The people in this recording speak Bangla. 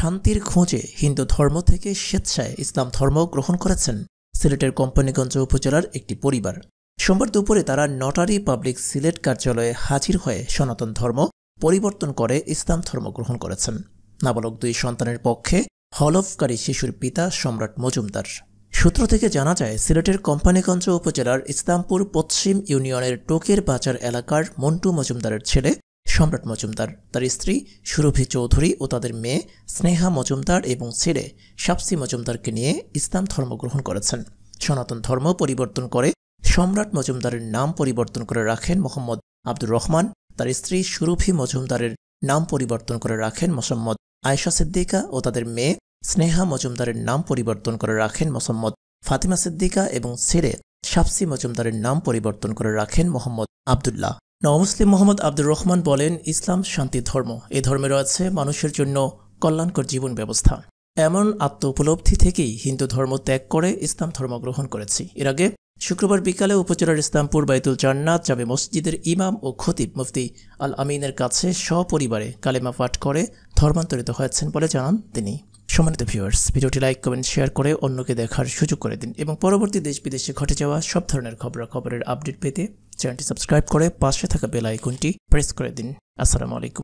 শান্তির খোঁজে হিন্দু ধর্ম থেকে স্বেচ্ছায় ইসলাম ধর্ম গ্রহণ করেছেন সিলেটের কোম্পানিগঞ্জ উপজেলার একটি পরিবার সোমবার দুপুরে তারা নটারি পাবলিক সিলেট কার্যালয়ে হাজির হয়ে সনাতন ধর্ম পরিবর্তন করে ইসলাম ধর্ম গ্রহণ করেছেন নাবালক দুই সন্তানের পক্ষে হলফকারী শিশুর পিতা সম্রাট মজুমদার সূত্র থেকে জানা যায় সিলেটের কোম্পানিগঞ্জ উপজেলার ইসলামপুর পশ্চিম ইউনিয়নের টোকের বাজার এলাকার মন্টু মজুমদারের ছেলে সম্রাট মজুমদার তার স্ত্রী সুরভি চৌধুরী ও তাদের মেয়ে স্নেহা মজুমদার এবং ছেড়ে সাপসি মজুমদারকে নিয়ে ইসলাম ধর্ম গ্রহণ করেছেন সনাতন ধর্ম পরিবর্তন করে সম্রাট মজুমদারের নাম পরিবর্তন করে রাখেন মোহাম্মদ আব্দুর রহমান তার স্ত্রী সুরভি মজুমদারের নাম পরিবর্তন করে রাখেন মোসাম্মদ আয়েশা সিদ্দিকা ও তাদের মেয়ে স্নেহা মজুমদারের নাম পরিবর্তন করে রাখেন মোসাম্মদ ফাতিমা সিদ্দিকা এবং ছেড়ে শাপসি মজুমদারের নাম পরিবর্তন করে রাখেন মোহাম্মদ আবদুল্লাহ নবমুসলিম মোহাম্মদ আব্দুর রহমান বলেন ইসলাম শান্তি ধর্ম এ ধর্মে রয়েছে মানুষের জন্য কল্যাণকর জীবন ব্যবস্থা এমন আত্ম উপলব্ধি থেকেই হিন্দু ধর্ম ত্যাগ করে ইসলাম ধর্ম গ্রহণ করেছি এর আগে শুক্রবার বিকালে উপজেলার ইসলামপুর বাইতুল জান্নাত জামে মসজিদের ইমাম ও খতিব মুফতি আল আমিনের কাছে সপরিবারে কালেমা পাঠ করে ধর্মান্তরিত হয়েছেন বলে জানান তিনি সম্মানিত ভিউয়ার্স ভিডিওটি লাইক কমেন্ট শেয়ার করে অন্যকে দেখার সুযোগ করে দিন এবং পরবর্তী দেশ বিদেশে ঘটে যাওয়া সব ধরনের খবরাখবরের আপডেট পেতে চ্যানেলটি সাবস্ক্রাইব করে পাশে থাকা বেল আইকনটি প্রেস করে দিন আসসালামু আলাইকুম